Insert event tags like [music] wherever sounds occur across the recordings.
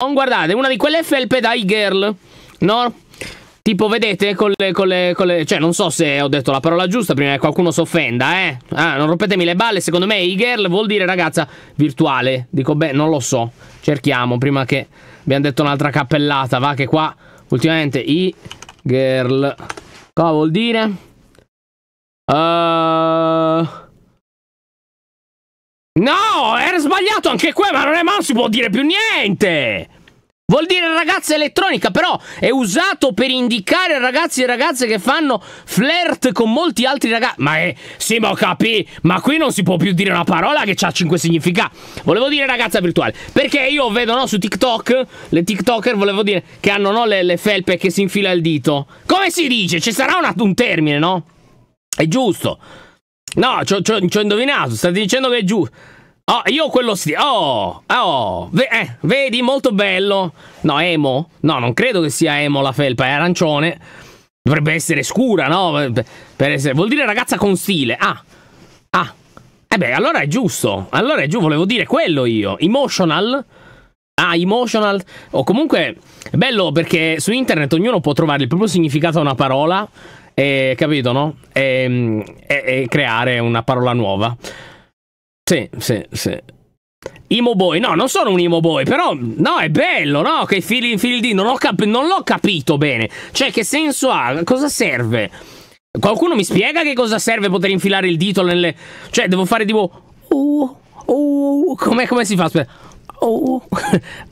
Oh, guardate, una di quelle felpe da girl, no? Tipo, vedete, con le, con, le, con le, Cioè, non so se ho detto la parola giusta prima che qualcuno si offenda, eh? Ah, non rompetemi le balle, secondo me e-girl vuol dire ragazza virtuale. Dico, beh, non lo so. Cerchiamo, prima che abbiamo detto un'altra cappellata, va, che qua, ultimamente, e-girl... Cosa vuol dire? Uh... No! era sbagliato anche qua, ma non è male, si può dire più niente! Vuol dire ragazza elettronica, però è usato per indicare ragazzi e ragazze che fanno flirt con molti altri ragazzi. Ma è... Sì, ma ho capito, ma qui non si può più dire una parola che ha cinque significati. Volevo dire ragazza virtuale, perché io vedo, no, su TikTok, le TikToker, volevo dire, che hanno, no, le, le felpe che si infila il dito. Come si dice? Ci sarà una, un termine, no? È giusto. No, ci ho indovinato, state dicendo che è giusto. Oh, io quello sì. Oh, oh, ve eh, vedi, molto bello. No, emo? No, non credo che sia emo la felpa, è arancione. Dovrebbe essere scura, no? Per essere... Vuol dire ragazza con stile. Ah, ah. E eh beh, allora è giusto. Allora è giusto, volevo dire quello io. Emotional. Ah, emotional. O oh, comunque, è bello perché su internet ognuno può trovare il proprio significato a una parola. E, eh, capito, no? e, ehm, e, e creare una parola nuova. Sì, sì, sì. Imo Boy, no, non sono un Imo Boy, però no, è bello, no? Che fili in fili di non, cap non l'ho capito bene. Cioè, che senso ha? Cosa serve? Qualcuno mi spiega che cosa serve poter infilare il dito nelle. Cioè, devo fare tipo. Uh, uh, uh" come, come si fa? Aspetta. Uh, [laughs]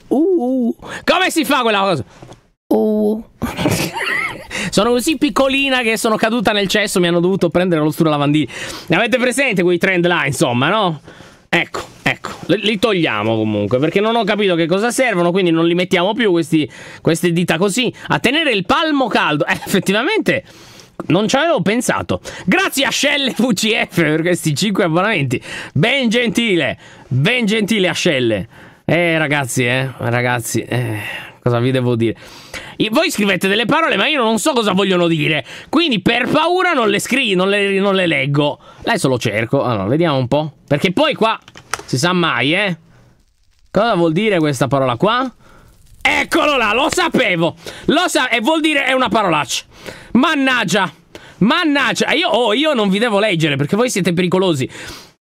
uh, uh, come si fa quella cosa? Uh. [laughs] Sono così piccolina che sono caduta nel cesso, mi hanno dovuto prendere lo sturlavandini. Avete presente quei trend là, insomma, no? Ecco, ecco, li, li, togliamo comunque perché non ho capito che cosa servono, quindi non li mettiamo più questi, queste dita così. A tenere il palmo caldo, eh, effettivamente non ci avevo pensato. Grazie a Shell VCF per questi 5 abbonamenti. Ben gentile, ben gentile a Shell. Eh ragazzi, eh, ragazzi, eh, cosa vi devo dire? Voi scrivete delle parole, ma io non so cosa vogliono dire. Quindi, per paura, non le scrivo, non, non le, leggo. Adesso lo cerco. Allora, vediamo un po'. Perché poi qua si sa mai, eh. Cosa vuol dire questa parola qua? Eccolo là, lo sapevo. Lo sa e vuol dire è una parolaccia. Mannaggia. Mannaggia. Io, oh, io non vi devo leggere perché voi siete pericolosi.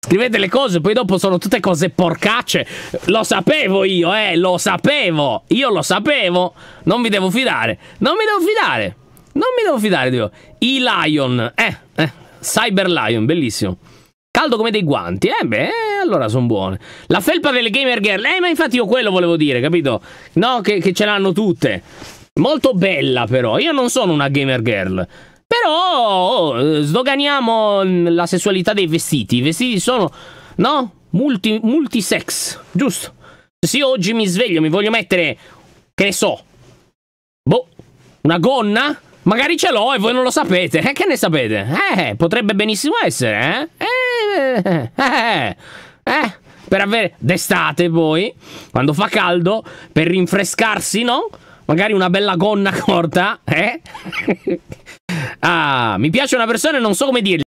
Scrivete le cose, poi dopo sono tutte cose porcacce. Lo sapevo io, eh, lo sapevo. Io lo sapevo. Non mi devo fidare. Non mi devo fidare. Non mi devo fidare di voi. I Lion, eh, eh, Cyber Lion, bellissimo. Caldo come dei guanti, eh beh, eh, allora sono buone. La felpa delle gamer girl, eh ma infatti io quello volevo dire, capito? No, che, che ce l'hanno tutte. Molto bella però, io non sono una gamer girl. Però eh, sdoganiamo mm, la sessualità dei vestiti. I vestiti sono, no? Multi, multisex, giusto? Se io oggi mi sveglio, mi voglio mettere, che ne so, boh, una gonna? Magari ce l'ho e voi non lo sapete. Eh, che ne sapete? Eh, potrebbe benissimo essere, eh? Eh, eh, eh. eh, eh. Per avere d'estate poi, quando fa caldo, per rinfrescarsi, no? Magari una bella gonna corta, eh? [laughs] Ah, mi piace una persona e non so come dirgli.